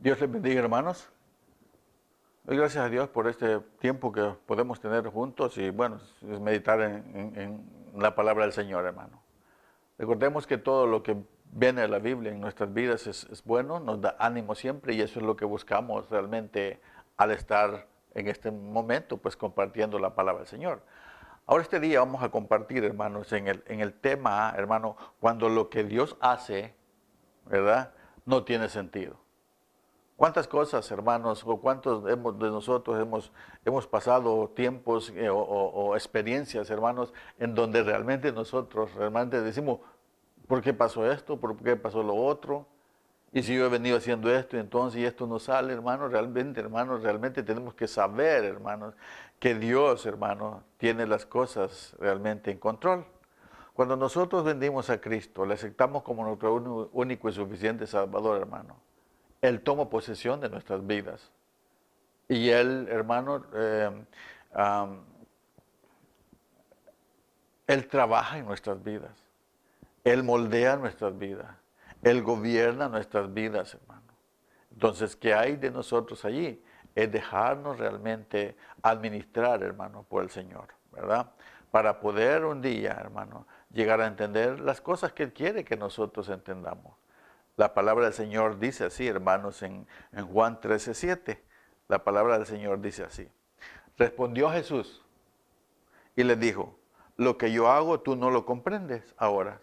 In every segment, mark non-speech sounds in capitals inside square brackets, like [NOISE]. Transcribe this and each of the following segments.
Dios les bendiga, hermanos. gracias a Dios por este tiempo que podemos tener juntos y, bueno, es meditar en, la palabra del Señor, hermano. Recordemos que todo lo que viene de la Biblia en nuestras vidas es, bueno, nos da ánimo siempre y eso es lo que buscamos realmente al estar en este momento, pues compartiendo la palabra del Señor. Ahora este día vamos a compartir, hermanos, en el tema, hermano, cuando lo que Dios hace, ¿verdad? No tiene sentido. ¿Cuántas cosas, hermanos, o cuántos de nosotros hemos, hemos pasado tiempos eh, o, experiencias, hermanos, en donde realmente nosotros, realmente decimos, ¿por qué pasó esto? ¿Por qué pasó lo otro? Y si yo he venido haciendo esto entonces y esto no sale, hermanos, realmente, hermanos, realmente tenemos que saber, hermanos, que Dios, hermanos, tiene las cosas realmente en control. Cuando nosotros vendimos a Cristo, le aceptamos como nuestro único y suficiente Salvador, hermano él toma posesión de nuestras vidas. Y Él, hermano, eh, Él trabaja en nuestras vidas. Él moldea nuestras vidas. Él gobierna nuestras vidas, hermano. Entonces, ¿qué hay de nosotros allí? Es dejarnos realmente administrar, hermano, por el Señor, ¿verdad? Para poder un día, hermano, llegar a entender las cosas que Él quiere que nosotros entendamos. La palabra del Señor dice así, hermanos, en, Juan 13, 7. La palabra del Señor dice así. Respondió Jesús y le dijo, lo que yo hago tú no lo comprendes ahora,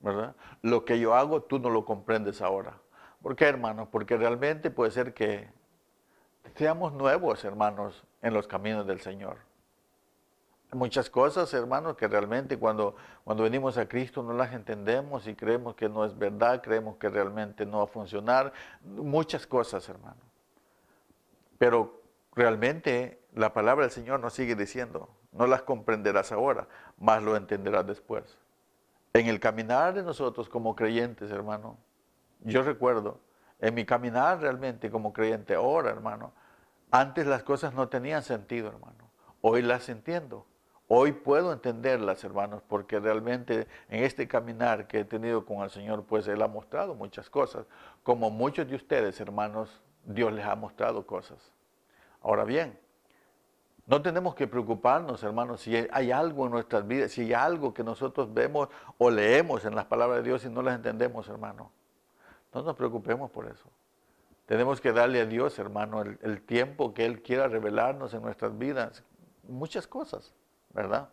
¿verdad? Lo que yo hago tú no lo comprendes ahora. ¿Por qué, hermanos? Porque realmente puede ser que seamos nuevos, hermanos, en los caminos del Señor muchas cosas, hermano, que realmente cuando, cuando venimos a Cristo no las entendemos y creemos que no es verdad, creemos que realmente no va a funcionar, muchas cosas, hermano. Pero realmente la palabra del Señor nos sigue diciendo, no las comprenderás ahora, más lo entenderás después. En el caminar de nosotros como creyentes, hermano, yo recuerdo, en mi caminar realmente como creyente ahora, hermano, antes las cosas no tenían sentido, hermano. Hoy las entiendo. Hoy puedo entenderlas, hermanos, porque realmente en este caminar que he tenido con el Señor, pues Él ha mostrado muchas cosas. Como muchos de ustedes, hermanos, Dios les ha mostrado cosas. Ahora bien, no tenemos que preocuparnos, hermanos, si hay algo en nuestras vidas, si hay algo que nosotros vemos o leemos en las palabras de Dios y no las entendemos, hermano. No nos preocupemos por eso. Tenemos que darle a Dios, hermano, el, tiempo que Él quiera revelarnos en nuestras vidas, muchas cosas. ¿verdad?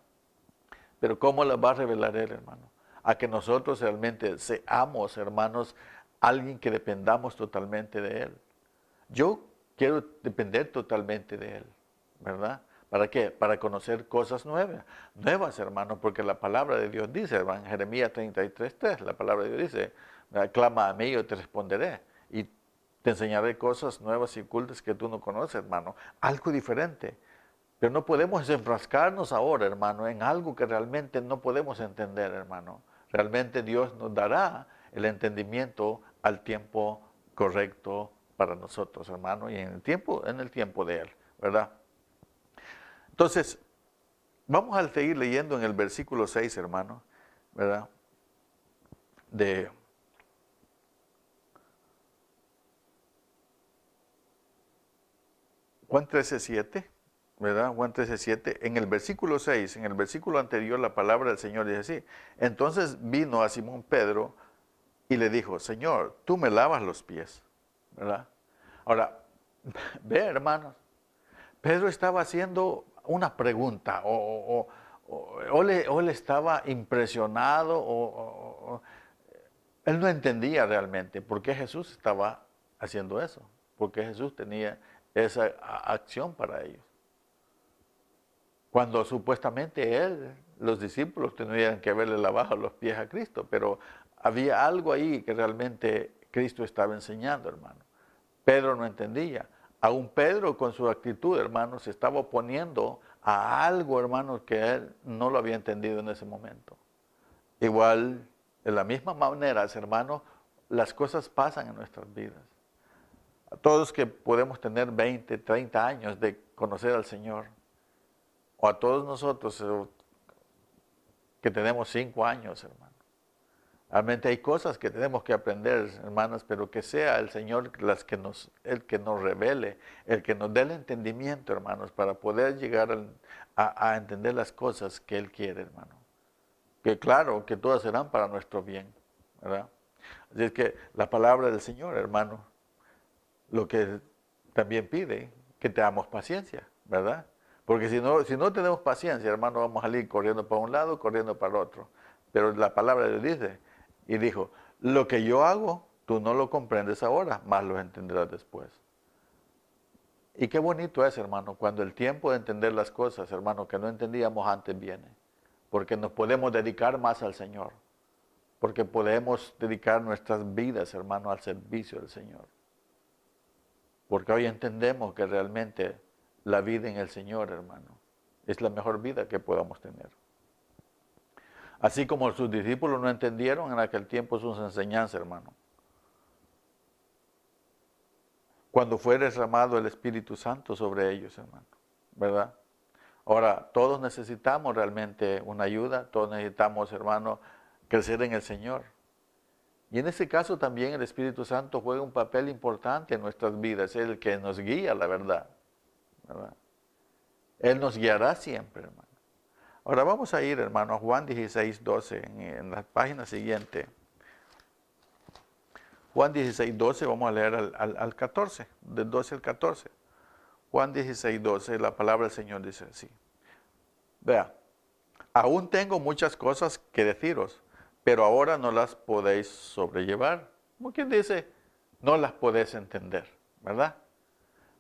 Pero ¿cómo la va a revelar Él, hermano? A que nosotros realmente seamos, hermanos, alguien que dependamos totalmente de Él. Yo quiero depender totalmente de Él, ¿verdad? ¿Para qué? Para conocer cosas nuevas, nuevas, hermano, porque la palabra de Dios dice, hermano, Jeremías 3, la palabra de Dios dice, ah, clama a mí y yo te responderé y te enseñaré cosas nuevas y ocultas que tú no conoces, hermano, algo diferente. Pero no podemos enfrascarnos ahora, hermano, en algo que realmente no podemos entender, hermano. Realmente Dios nos dará el entendimiento al tiempo correcto para nosotros, hermano, y en el tiempo, en el tiempo de Él, ¿verdad? Entonces, vamos a seguir leyendo en el versículo 6, hermano, ¿verdad? De Juan 13, 7. ¿verdad? Juan 13:7, en el versículo 6, en el versículo anterior, la palabra del Señor dice así. Entonces vino a Simón Pedro y le dijo, Señor, tú me lavas los pies, ¿verdad? Ahora, [LAUGHS] ve, hermanos, Pedro estaba haciendo una pregunta o, él estaba impresionado o él no entendía realmente por qué Jesús estaba haciendo eso, por qué Jesús tenía esa acción para ellos cuando supuestamente él, los discípulos tendrían que haberle lavado los pies a Cristo, pero había algo ahí que realmente Cristo estaba enseñando, hermano. Pedro no entendía. Aún Pedro con su actitud, hermano, se estaba oponiendo a algo, hermano, que él no lo había entendido en ese momento. Igual, de la misma manera, hermano, las cosas pasan en nuestras vidas. todos que podemos tener 20, 30 años de conocer al Señor, o a todos nosotros eh, que tenemos cinco años, hermano. Realmente hay cosas que tenemos que aprender, hermanas, pero que sea el Señor las que nos, el que nos revele, el que nos dé el entendimiento, hermanos, para poder llegar a, entender las cosas que Él quiere, hermano. Que claro, que todas serán para nuestro bien, ¿verdad? Así es que la palabra del Señor, hermano, lo que también pide, que tengamos paciencia, ¿verdad? Porque si no, si no tenemos paciencia, hermano, vamos a salir corriendo para un lado, corriendo para el otro. Pero la palabra le dice, y dijo, lo que yo hago, tú no lo comprendes ahora, más lo entenderás después. Y qué bonito es, hermano, cuando el tiempo de entender las cosas, hermano, que no entendíamos antes viene. Porque nos podemos dedicar más al Señor. Porque podemos dedicar nuestras vidas, hermano, al servicio del Señor. Porque hoy entendemos que realmente la vida en el Señor, hermano. Es la mejor vida que podamos tener. Así como sus discípulos no entendieron en aquel tiempo sus enseñanzas, hermano. Cuando fue derramado el Espíritu Santo sobre ellos, hermano. ¿Verdad? Ahora, todos necesitamos realmente una ayuda, todos necesitamos, hermano, crecer en el Señor. Y en ese caso también el Espíritu Santo juega un papel importante en nuestras vidas, es el que nos guía, la verdad. Él nos guiará siempre, hermano. Ahora vamos a ir, hermano, a Juan 16, 12, en, la página siguiente. Juan 16, 12, vamos a leer al, 14, del 12 al 14. Juan 16, 12, la palabra del Señor dice así. Vea, aún tengo muchas cosas que deciros, pero ahora no las podéis sobrellevar. Como quien dice, no las podéis entender, ¿verdad?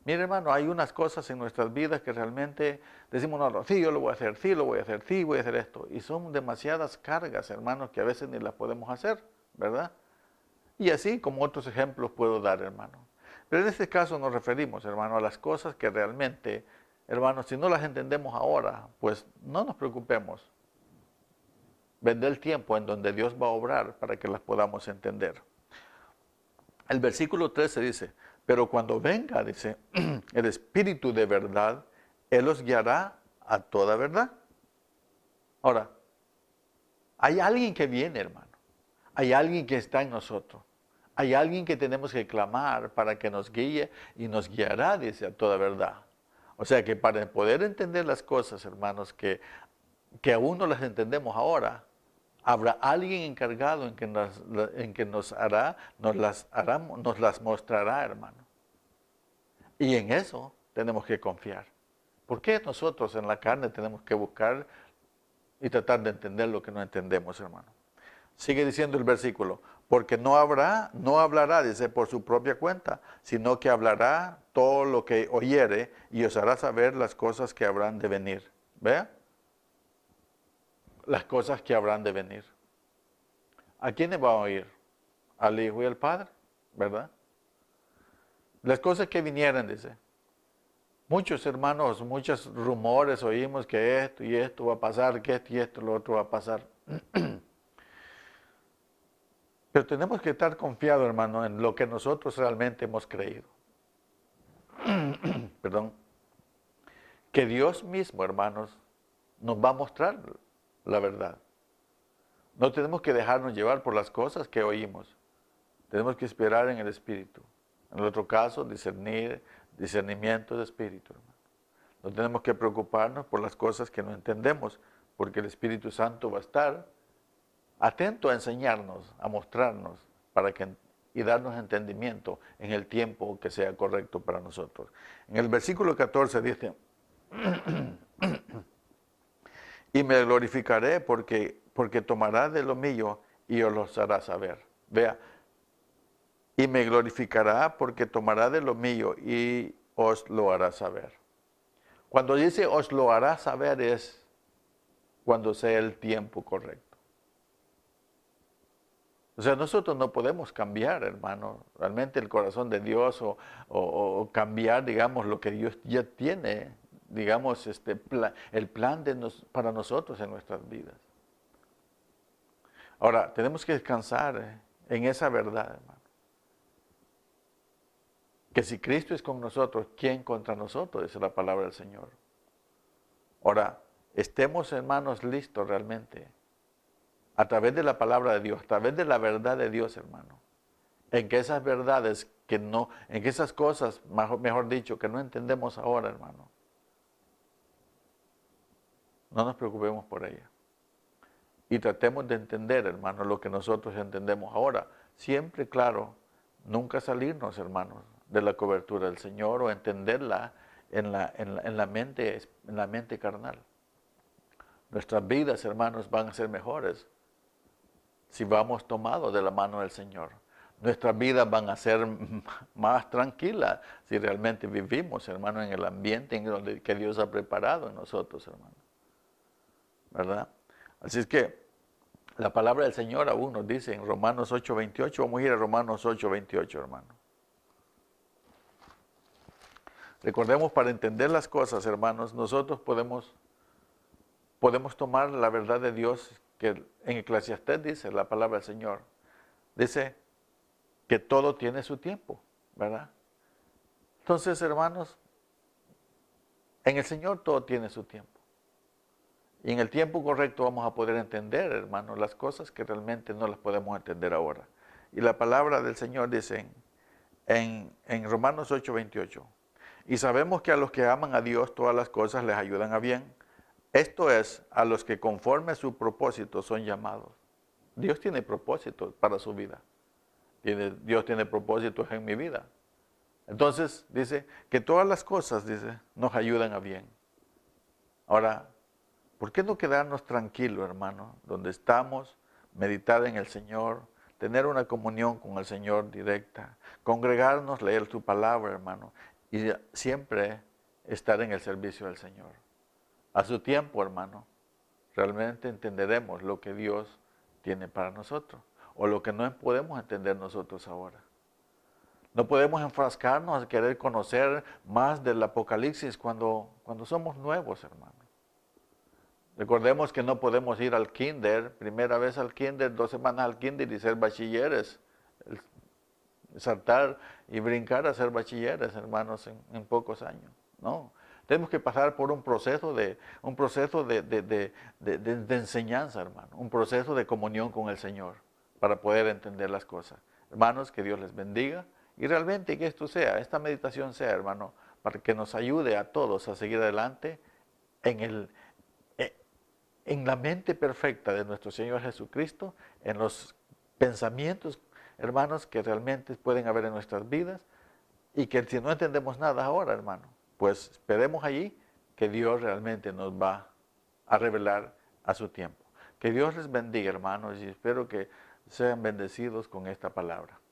Mire, hermano, hay unas cosas en nuestras vidas que realmente decimos, no, sí, yo lo voy a hacer, sí, lo voy a hacer, sí, voy a hacer esto. Y son demasiadas cargas, hermano, que a veces ni las podemos hacer, ¿verdad? Y así como otros ejemplos puedo dar, hermano. Pero en este caso nos referimos, hermano, a las cosas que realmente, hermano, si no las entendemos ahora, pues no nos preocupemos. Vendrá el tiempo en donde Dios va a obrar para que las podamos entender. El versículo 13 dice, pero cuando venga, dice, [CLEARS THROAT] el Espíritu de verdad, Él los guiará a toda verdad. Ahora, hay alguien que viene, hermano. Hay alguien que está en nosotros. Hay alguien que tenemos que clamar para que nos guíe y nos guiará, dice, a toda verdad. O sea que para poder entender las cosas, hermanos, que, que aún no las entendemos ahora, habrá alguien encargado en que nos, hará, nos las nos las mostrará, hermano. Y en eso tenemos que confiar. ¿Por qué nosotros en la carne tenemos que buscar y tratar de entender lo que no entendemos, hermano? Sigue diciendo el versículo, porque no habrá, no hablará, dice, por su propia cuenta, sino que hablará todo lo que oyere y os hará saber las cosas que habrán de venir. ¿Vea? las cosas que habrán de venir. ¿A quiénes va a oír? Al Hijo y al Padre, ¿verdad? Las cosas que vinieran, dice. Muchos hermanos, muchos rumores oímos que esto y esto va a pasar, que esto y esto, lo otro va a pasar. [CLEARS THROAT] Pero tenemos que estar confiados, hermano, en lo que nosotros realmente hemos creído. [CLEARS THROAT] Perdón. Que Dios mismo, hermanos, nos va a mostrar la verdad. No tenemos que dejarnos llevar por las cosas que oímos. Tenemos que esperar en el Espíritu. En el otro caso, discernir, discernimiento de Espíritu. Hermano. No tenemos que preocuparnos por las cosas que no entendemos, porque el Espíritu Santo va a estar atento a enseñarnos, a mostrarnos para que, y darnos entendimiento en el tiempo que sea correcto para nosotros. En el versículo 14 dice, [CLEARS THROAT] y me glorificaré porque, porque tomará de lo mío y os lo hará saber. Vea, y me glorificará porque tomará de lo mío y os lo hará saber. Cuando dice os lo hará saber es cuando sea el tiempo correcto. O sea, nosotros no podemos cambiar, hermano, realmente el corazón de Dios o, o cambiar, digamos, lo que Dios ya tiene digamos, este, el plan de para nosotros en nuestras vidas. Ahora, tenemos que descansar eh, en esa verdad, hermano. Que si Cristo es con nosotros, ¿quién contra nosotros? Esa es la palabra del Señor. Ahora, estemos hermanos listos realmente, a través de la palabra de Dios, a través de la verdad de Dios, hermano, en que esas verdades que no, en que esas cosas, mejor dicho, que no entendemos ahora, hermano, no nos preocupemos por ella. Y tratemos de entender, hermanos, lo que nosotros entendemos ahora. Siempre, claro, nunca salirnos, hermanos, de la cobertura del Señor o entenderla en la, mente, en la mente carnal. Nuestras vidas, hermanos, van a ser mejores si vamos tomados de la mano del Señor. Nuestras vidas van a ser [LAUGHS] más tranquilas si realmente vivimos, hermanos, en el ambiente que Dios ha preparado en nosotros, hermanos. ¿verdad? Así es que la palabra del Señor aún nos dice en Romanos 8:28, vamos a ir a Romanos 8:28, hermano. Recordemos, para entender las cosas, hermanos, nosotros podemos, podemos tomar la verdad de Dios que en Eclesiastés dice la palabra del Señor. Dice que todo tiene su tiempo, ¿verdad? Entonces, hermanos, en el Señor todo tiene su tiempo. Y en el tiempo correcto vamos a poder entender, hermano, las cosas que realmente no las podemos entender ahora. Y la palabra del Señor dice en, Romanos 8, 28, y sabemos que a los que aman a Dios todas las cosas les ayudan a bien. Esto es, a los que conforme a su propósito son llamados. Dios tiene propósitos para su vida. Dios tiene propósitos en mi vida. Entonces, dice que todas las cosas, dice, nos ayudan a bien. Ahora, ¿Por qué no quedarnos tranquilos, hermano, donde estamos, meditar en el Señor, tener una comunión con el Señor directa, congregarnos, leer su palabra, hermano, y siempre estar en el servicio del Señor? A su tiempo, hermano, realmente entenderemos lo que Dios tiene para nosotros o lo que no podemos entender nosotros ahora. No podemos enfrascarnos a querer conocer más del Apocalipsis cuando, cuando somos nuevos, hermano. Recordemos que no podemos ir al kinder, primera vez al kinder, dos semanas al kinder y ser bachilleres. Saltar y brincar a ser bachilleres, hermanos, en, pocos años. No, tenemos que pasar por un proceso de, un proceso de, enseñanza, hermano, un proceso de comunión con el Señor para poder entender las cosas. Hermanos, que Dios les bendiga y realmente que esto sea, esta meditación sea, hermano, para que nos ayude a todos a seguir adelante en el en la mente perfecta de nuestro Señor Jesucristo, en los pensamientos, hermanos, que realmente pueden haber en nuestras vidas y que si no entendemos nada ahora, hermano, pues esperemos allí que Dios realmente nos va a revelar a su tiempo. Que Dios les bendiga, hermanos, y espero que sean bendecidos con esta palabra.